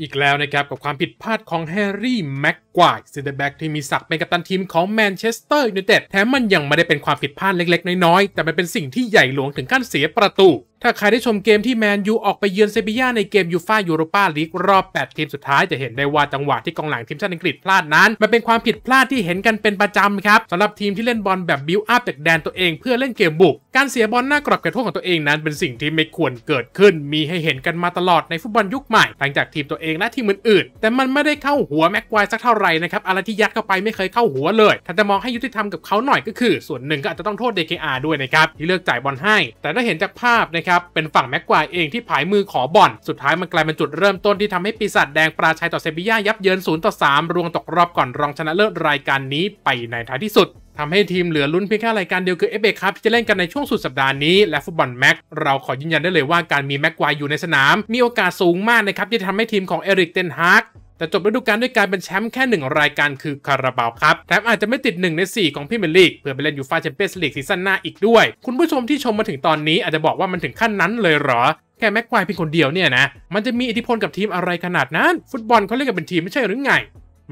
อีกแล้วนะครับกับความผิดพลาดของแฮร์รี่แม็กควายเซนเตอร์แบ็กที่มีศักดิ์เป็นกัปตันทีมของแมนเชสเตอร์ยูไนเต็ดแถมมันยังไม่ได้เป็นความผิดพลาดเล็กๆ น้อยๆ แต่มันเป็นสิ่งที่ใหญ่หลวงถึงขั้นเสียประตูถ้าใครได้ชมเกมที่แมนยูออกไปเยือนเซบีย่า ในเกมยูฟ่ายูโรปาลีกรอบ 8 ทีมสุดท้ายจะเห็นได้ว่าจังหวะที่กองหลังทีมชาติอังกฤษพลาดนั้น มันเป็นความผิดพลาดที่เห็นกันเป็นประจำครับ สำหรับทีมที่เล่นบอลแบบบิวอัพจากแดนตัวเองเพื่อเล่นเกมบุก การเสียบอลหน้ากรอบกระทษของตัวเองนั้นเป็นสิ่งที่ไม่ควรเกิดขึ้น มีให้เห็นกันมาตลอดในฟุตบอลยุคใหม่หลังจากทีมตัวเองและทีมอื่นๆแต่มันไม่ได้เข้าหัวแม็กควายสักเท่าไหร่นะครับอะไรที่ยัดเข้าไปไม่เคยเข้าหัวเลย ถ้าจะมองให้ยุติธรรมกับเขาหน่อยก็คือ ส่วนหนึ่งก็อาจจะต้องโทษ DKR ด้วยนะครับที่เลือกจ่ายบอลให้ แต่ถ้าเห็นจากภาพนะครับครับเป็นฝั่งแม็กควายเองที่ผายมือขอบอลสุดท้ายมันกลายเป็นจุดเริ่มต้นที่ทำให้ปีศาจแดงปราชัยต่อเซบีย่ายับเยิน0ต่อ 3รวงตกรอบก่อนรองชนะเลิศรายการนี้ไปในท้ายที่สุด ทำให้ทีมเหลือลุ้นเพียงแค่รายการเดียวคือเอฟเอครับที่จะเล่นกันในช่วงสุดสัปดาห์นี้และฟุตบอลแม็ก เราขอยืนยันได้เลยว่าการมีแม็กควายอยู่ในสนามมีโอกาสสูงมากนะครับที่จะทำให้ทีมของเอริกเตนฮารกแต่จบฤดูกาลด้วยการเป็นแชมป์แค่1รายการคือคาราบาวครับแถมอาจจะไม่ติด1ใน 4 ของพรีเมียร์ลีก เพื่อไปเล่นยูฟาแชมเปี้ยนส์ลีกซีซั่นหน้าอีกด้วย คุณผู้ชมที่ชมมาถึงตอนนี้อาจจะบอกว่ามันถึงขั้นนั้นเลยเหรอ แค่แม็กควายเพียงคนเดียวเนี่ยนะ มันจะมีอิทธิพลกับทีมอะไรขนาดนั้น ฟุตบอลเขาเล่นกันเป็นทีมไม่ใช่หรือไง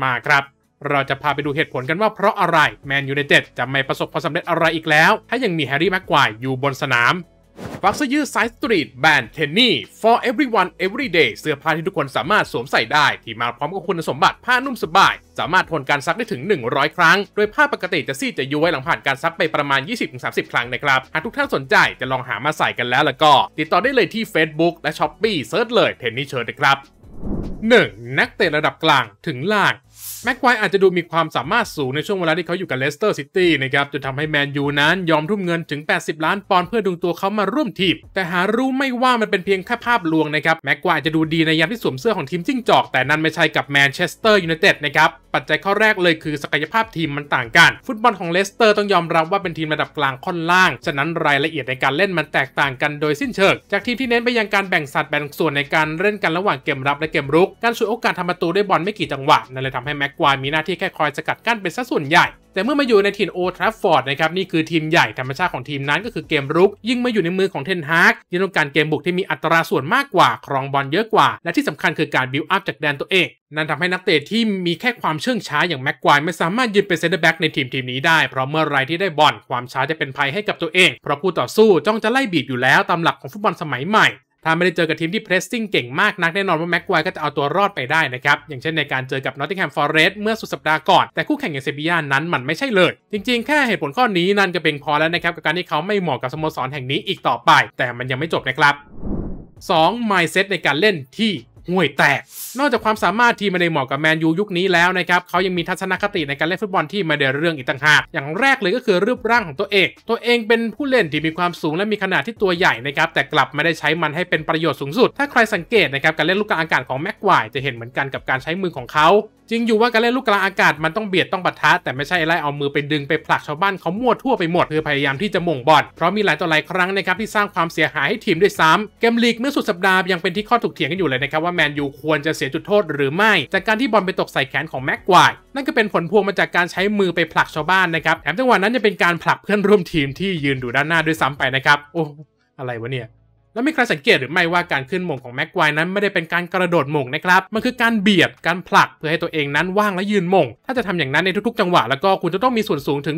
มาครับ เราจะพาไปดูเหตุผลกันว่าเพราะอะไรแมนยูไนเต็ดจะไม่ประสบความสำเร็จอะไรอีกแล้ว ถ้ายังมีแฮร์รี่แม็กควายอยู่บนสนามฟักเสื้อยืดไซส์สตรีทแบรนด์เทนนี่ for everyone every day เสื้อผ้าที่ทุกคนสามารถสวมใส่ได้ที่มาพร้อมกับคุณสมบัติผ้านุ่มสบาย สามารถทนการซักได้ถึง 100 ครั้ง โดยผ้าปกติจะซีดจะย้วยหลังผ่าน การซักไปประมาณ 20-30 ครั้งนะครับหากทุกท่านสนใจจะลองหามาใส่กันแล้วละก็ ติดต่อได้เลยที่ Facebook และ s h อ p e e เซิร์ชเลยเทนนี่เชิญนะครับ 1. นักเตะระดับกลางถึงล่างแม็กควายอาจจะดูมีความสามารถสูงในช่วงเวลาที่เขาอยู่กับเลสเตอร์ซิตี้นะครับจนทำให้แมนยูนั้นยอมทุ่มเงินถึง 80 ล้านปอนด์เพื่อดึงตัวเขามาร่วมทีมแต่หารู้ไม่ว่ามันเป็นเพียงแค่ภาพลวงนะครับ แม็กควายจะดูดีในยามที่สวมเสื้อของทีมจิ้งจอก แต่นั่นไม่ใช่กับแมนเชสเตอร์ยูไนเต็ดนะครับ ปัจจัยข้อแรกเลยคือ ศักยภาพทีมมันต่างกันฟุตบอลของเลสเตอร์ต้องยอมรับว่าเป็นทีมระดับกลางค่อนล่างฉะนั้นรายละเอียดในการเล่นมันแตกต่างกันโดยสิ้นเชิงจากทีมที่เน้นไปยังการแบ่งสัดแบ่งส่วนในการเล่นกันระหว่างเกมรับและเกมรุกการ่วยโอกาสทำประตูด้วยบอลไม่กี่จังหวะนั่นเลยทำให้แมกควายมีหน้าที่แค่คอยสกัดกั้นเป็นสัดส่วนใหญ่ แต่เมื่อมาอยู่ในถิ่นโอทราฟฟอร์ดนะครับนี่คือทีมใหญ่ธรรมชาติของทีมนั้นก็คือเกมรุกยิ่งมาอยู่ในมือของเทนฮากยิ่งต้องการเกมบุกที่มีอัตราส่วนมากกว่า ครองบอลเยอะกว่า และที่สำคัญคือการบิวอัพจากแดนตัวเอง นั่นทำให้นักเตะที่มีแค่ความเชื่องช้าอย่างแม็กควายไม่สามารถยืนเป็นเซนเตอร์แบ็กในทีมทีมนี้ได้เพราะเมื่อไรที่ได้บอลความช้าจะเป็นภัยให้กับตัวเองเพราะผู้ต่อสู้จ้องจะไล่บีบอยู่แล้วตามหลักของฟุตบอลสมัยใหม่ถ้าไม่ได้เจอกับทีมที่เพรสซิ่งเก่งมากนักแน่นอนว่าแม็กควายก็จะเอาตัวรอดไปได้นะครับ อย่างเช่นในการเจอกับนอตติงแฮมฟอร์เรสต์เมื่อสุดสัปดาห์ก่อน แต่คู่แข่งอย่างเซบียานั้นมันไม่ใช่เลย จริง ๆ แค่เหตุผลข้อนี้นั่นก็เป็นพอแล้วนะครับ กับการที่เขาไม่เหมาะกับสโมสรแห่งนี้อีกต่อไป แต่มันยังไม่จบนะครับ 2. mindset ในการเล่นที่ห่วยแตก นอกจากความสามารถที่ไม่ได้เหมาะกับแมนยูยุคนี้แล้วนะครับเขายังมีทัศนคติในการเล่นฟุตบอลที่ไม่ได้เรื่องอีกต่างหาก อย่างแรกเลยก็คือรูปร่างของตัวเอง ตัวเองเป็นผู้เล่นที่มีความสูงและมีขนาดที่ตัวใหญ่นะครับ แต่กลับไม่ได้ใช้มันให้เป็นประโยชน์สูงสุด ถ้าใครสังเกตนะครับการเล่นลูกกลางอากาศของแม็กควายจะเห็นเหมือนกันกับการใช้มือของเขาจริงอยู่ว่าการเล่นลูกกลางอากาศมันต้องเบียดต้องปะทะแต่ไม่ใช่ไล่เอามือไปดึงไปผลักชาวบ้านเขามั่วทั่วไปหมดเพื่อพยายามที่จะม่งบอลเพราะมีหลายต่อหลายครั้งนะครับที่สร้างความเสียหายให้ทีมด้วยซ้ำเกมลีกเมื่อสุดสัปดาห์ยังเป็นที่ข้อถกเถียงกันอยู่เลยนะครับว่าแมนยูควรจะเสียจุดโทษหรือไม่จากการที่บอลไปตกใส่แขนของแม็กควายนั่นก็เป็นผลพวงมาจากการใช้มือไปผลักชาวบ้านนะครับ แถมจังหวะนั้นจะเป็นการผลักเพื่อนร่วมทีมที่ยืนอยู่ด้านหน้าด้วยซ้ำไปนะครับ โอ้อะไรวะเนี่ยแล้วมีใครสังเกตหรือไม่ว่าการขึ้นหม่งของแม็กควายนั้นไม่ได้เป็นการกระโดดหม่งนะครับ มันคือการเบียด การผลักเพื่อให้ตัวเองนั้นว่างและยืนหม่งถ้าจะทำอย่างนั้นในทุกๆจังหวะแล้วก็คุณจะต้องมีส่วนสูงถึง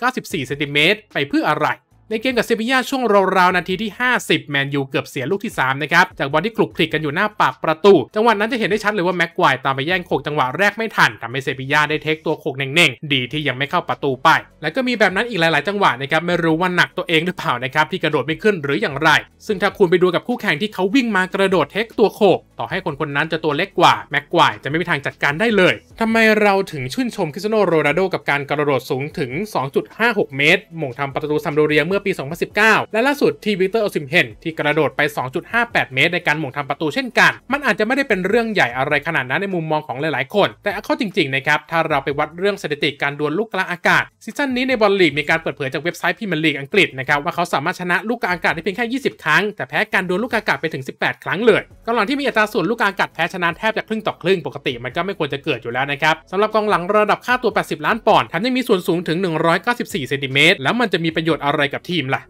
194ซนติเมตรไปเพื่ออะไรในเกมกับเซบียาช่วงราวๆ นาทีที่ 50 แมนยูเกือบเสียลูกที่ 3 นะครับ จากบอลที่คลุกคลิกกันอยู่หน้าปากประตู จังหวะนั้นจะเห็นได้ชัดเลยว่าแม็กควายตามไปแย่งโขกจังหวะแรกไม่ทันทำให้เซบียาได้เทคตัวโขกเน่งๆ ดีที่ยังไม่เข้าประตูไป แล้วก็มีแบบนั้นอีกหลายๆ จังหวะนะครับ ไม่รู้ว่าหนักตัวเองหรือเปล่านะครับที่กระโดดไม่ขึ้นหรืออย่างไร ซึ่งถ้าคุณไปดูกับคู่แข่งที่เขาวิ่งมากระโดดเทคตัวโขกต่อให้คนคนนั้นจะตัวเล็กกว่า แม็กกวายจะไม่มีทางจัดการได้เลยทำไมเราถึงชื่นชมคริสโนโรนัลโดกับการกระโดดสูงถึง 2.56 เมตร หม่งทำประตูซัมโดเรียเมื่อปี 2019 และล่าสุดที่วิกเตอร์อซิมเฮนที่กระโดดไป 2.58 เมตร ในการหม่งทำประตูเช่นกัน มันอาจจะไม่ได้เป็นเรื่องใหญ่อะไรขนาดนั้นในมุมมองของหลายๆ คน แต่เข้าจริงๆ นะครับถ้าเราไปวัดเรื่องสถิติการดวลลูกกลางอากาศซีซั่นนี้ในบอลลีกมีการเปิดเผยจากเว็บไซต์พิมลีกอังกฤษนะครับว่าเขาสามารถชนะลูกกลางอากาศได้เพียงแค่ 20 ครั้ง แต่แพ้การดวลลูกกลางอากาศไปถึง 18 ครั้งเลยกำลังที่มีอัตราส่วนลูกการกัดแพ้ชนะแทบจะครึ่งต่อครึ่งปกติมันก็ไม่ควรจะเกิดอยู่แล้วนะครับสำหรับกองหลังระดับค่าตัว 80 ล้านปอนด์แถมยังมีส่วนสูงถึง 194 เซนติเมตรแล้วมันจะมีประโยชน์อะไรกับทีมล่ะ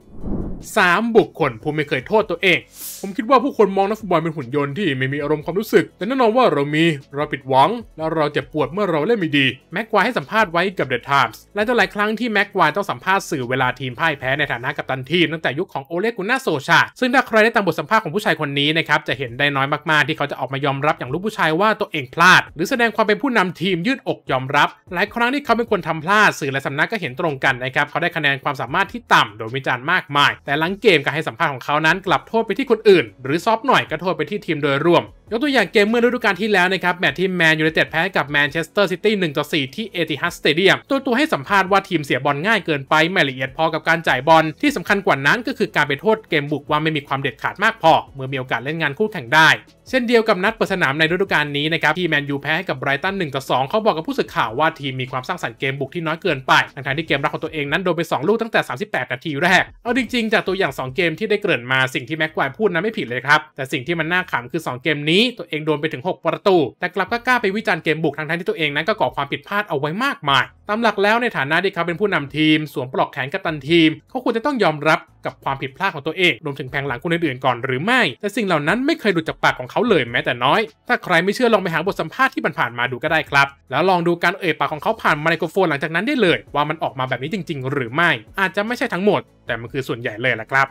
3 บุคคลผมไม่เคยโทษตัวเอง ผมคิดว่าผู้คนมองนักฟุตบอลเป็นหุ่นยนต์ที่ไม่มีอารมณ์ความรู้สึก แต่แน่นอนว่าเรามี เราผิดหวัง และเราเจ็บปวดเมื่อเราเล่นไม่ดีแม็กควายให้สัมภาษณ์ไว้กับเดอะไทมส์และหลายครั้งที่แม็กควายต้องสัมภาษณ์สื่อเวลาทีมพ่ายแพ้ในฐานะกัปตันทีม ตั้งแต่ยุคของโอเลกุนาโซชา ซึ่งถ้าใครได้ตามบทสัมภาษณ์ของผู้ชายคนนี้นะครับจะเห็นได้น้อยมากๆ ที่เขาจะออกมายอมรับอย่างลูกผู้ชายว่าตัวเองพลาด หรือแสดงความเป็นผู้นำทีมยืดอกยอมรับ หลายครั้งที่เขาเป็นคนทำพลาดสื่อและสำนักก็เห็นตรงกันนะครับเขาได้คะแนนความสามารถที่ต่ำ โดยวิจารณ์มากมายแต่แต่หลังเกมการให้สัมภาษณ์ของเขานั้นกลับโทษไปที่คนอื่น หรือซอฟหน่อยก็โทษไปที่ทีมโดยรวมยกตัวอย่างเกมเมื่อฤดูกาลที่แล้วนะครับแมตช์ที่แมนยูไนเต็ดแพ้กับแมนเชสเตอร์ซิตี้หนึ่งต่อสี่ที่เอติฮัสสเตเดียมตัวตัวให้สัมภาษณ์ว่าทีมเสียบอลง่ายเกินไปไม่ละเอียดพอกับการจ่ายบอลที่สำคัญกว่านั้นก็คือการไปโทษเกมบุก ว่าไม่มีความเด็ดขาดมากพอ เมื่อมีโอกาสเล่นงานคู่แข่งได้ เช่นเดียวกับนัดเปิดสนามในฤดูกาลนี้นะครับที่แมนยูแพ้ให้กับไบรตัน1ต่องเขาบอกกับผู้สื่อข่าวว่าทีมมีความสร้างสรรค์เกมบุกที่น้อยเกินไปทั้งที่เกมรับของตัวเองนั้นโดนไป2ลูกตั้งแต่38นาทีแรกเอาจริงๆจากตัวอย่าง2เกมที่ได้เกริ่นมาสิ่งที่แม็กควายพูดนั้นไม่ผิดเลยครับแต่สิ่งที่มันน่าขำคือ2เกมนีี้ตัวเองโดนไปถึง 6 ประตู แต่กลับก็กล้าไปวิจารณ์เกมบุกทั้งที่ตัวเองนั้นก็ก่อความผิดพลาดเอาไว้มากมาย ตามหลักแล้วในฐานะที่เขาเป็นผู้นำทีม สวมปลอกแขนกัปตันทีม เขาควรจะต้องยอมรับกับความผิดพลาดของตัวเองรวมถึงแผงหลังคนอื่นๆก่อนหรือไม่ แต่สิ่งเหล่านั้นไม่เคยหลุดจากปากของเขาเลย แม้แต่น้อย ถ้าใครไม่เชื่อลองไปหาบทสัมภาษณ์ที่ผ่านมาดูก็ได้ครับ แล้วลองดูการเอ่ยปากของเขาผ่านไมโครโฟนหลังจากนั้นได้เลย ว่ามันออกมาแบบนี้จริงๆ หรือไม่ อาจจะไม่ใช่ทั้งหมด แต่มันคือส่วนใหญ่เลยแหละครับ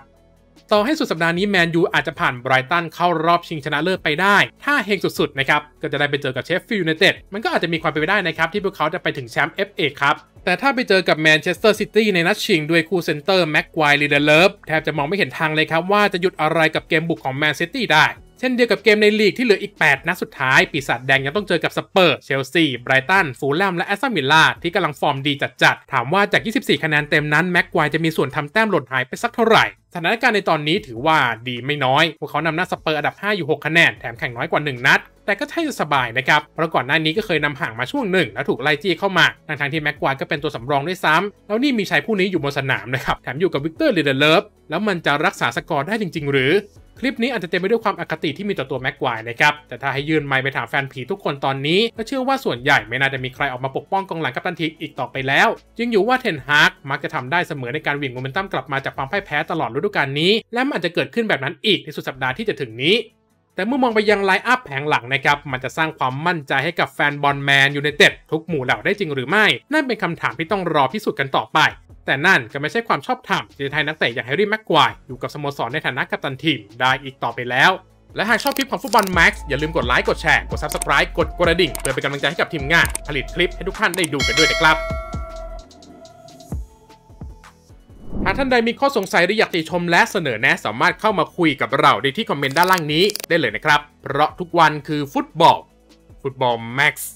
ต่อให้สุดสัปดาห์นี้แมนยูอาจจะผ่านไบรตันเข้ารอบชิงชนะเลิศไปได้ ถ้าเฮงสุดๆ นะครับ ก็จะได้ไปเจอกับเชฟฟิลด์ยูไนเต็ดมันก็อาจจะมีความเป็นไปได้นะครับ ที่พวกเขาจะไปถึงแชมป์เอฟเอครับ แต่ถ้าไปเจอกับแมนเชสเตอร์ซิตี้ในนัดชิงด้วยคู่เซนเตอร์แม็กควายลีเดอร์เลิฟแทบจะมองไม่เห็นทางเลยครับว่าจะหยุดอะไรกับเกมบุกของแมนซิตี้ได้ช่นเดียวกับเกมในลีกที่เหลืออีก 8 นัดสุดท้าย ปีศาจแดงยังต้องเจอกับสเปอร์ เชลซี ไบรตัน ฟูลแลมและแอสตันวิลล่าที่กำลังฟอร์มดีจัดๆถามว่าจาก 24 คะแนนเต็มนั้น แม็กควายจะมีส่วนทำแต้มหล่นหายไปสักเท่าไหร่ สถานการณ์ในตอนนี้ถือว่าดีไม่น้อย พวกเขานำหน้าสเปอร์อันดับ 5 อยู่ 6 คะแนน แถมแข่งน้อยกว่า 1 นัด แต่ก็ใช่จะสบายนะครับ เพราะก่อนหน้านี้ก็เคยนำห่างมาช่วงหนึ่งแล้วถูกไล่จี้เข้ามาทั้งทางที่แม็กควายก็เป็นตัวสำรองด้วยซ้ำ แล้วนี่มีชายผู้นี้อยู่บนสนามนะครับแถมอยู่กับวิกเตอร์ลีเดเลฟแล้วมันจะรักษาสกอร์ได้จริง ๆ หรือคลิปนี้อาจจะเต็มไปด้วยความอคติที่มีต่อตัวแม็กไวนะครับ แต่ถ้าให้ยืนไม้ไปถามแฟนผีทุกคนตอนนี้ก็เชื่อว่าส่วนใหญ่ไม่น่าจะมีใครออกมาปกป้องกองหลังกัปตันทีอีกต่อไปแล้ว จึงอยู่ว่าเทนฮากมักจะทำได้เสมอในการหวี่งโมเมนตัมกลับมาจากความพ่ายแพ้ตลอดฤดูกาลนี้ และมันอาจจะเกิดขึ้นแบบนั้นอีกในสุดสัปดาห์ที่จะถึงนี้ แต่เมื่อมองไปยังไลน์อัพแผงหลังนะครับมันจะสร้างความมั่นใจให้กับแฟนบอลแมนยูไนเต็ดทุกหมู่เหล่าได้จริงหรือไม่ นั่นเป็นคำถามที่ต้องรอพิสูจน์กันต่อไปแต่นั่นก็ไม่ใช่ความชอบธรรมที่ไทยนักเตะอย่างแฮร์รี่แม็กควายอยู่กับสโมสรในฐานะกัปตันทีม ได้อีกต่อไปแล้ว และหากชอบคลิปของฟุตบอลแม็กซ์อย่าลืมกดไลค์ กดแชร์ กดซับสไคร b ์กดกระดิ่ง เพื่อเป็นกำลังใจให้กับทีมงานผลิตคลิปให้ทุกท่านได้ดูกันด้วยนะครับ หากท่านใดมีข้อสงสัยหรืออยากติชมและเสนอแนะสามารถเข้ามาคุยกับเราได้ที่คอมเมนต์ด้านล่างนี้ได้เลยนะครับ เพราะทุกวันคือฟุตบอล ฟุตบอลแม็กซ์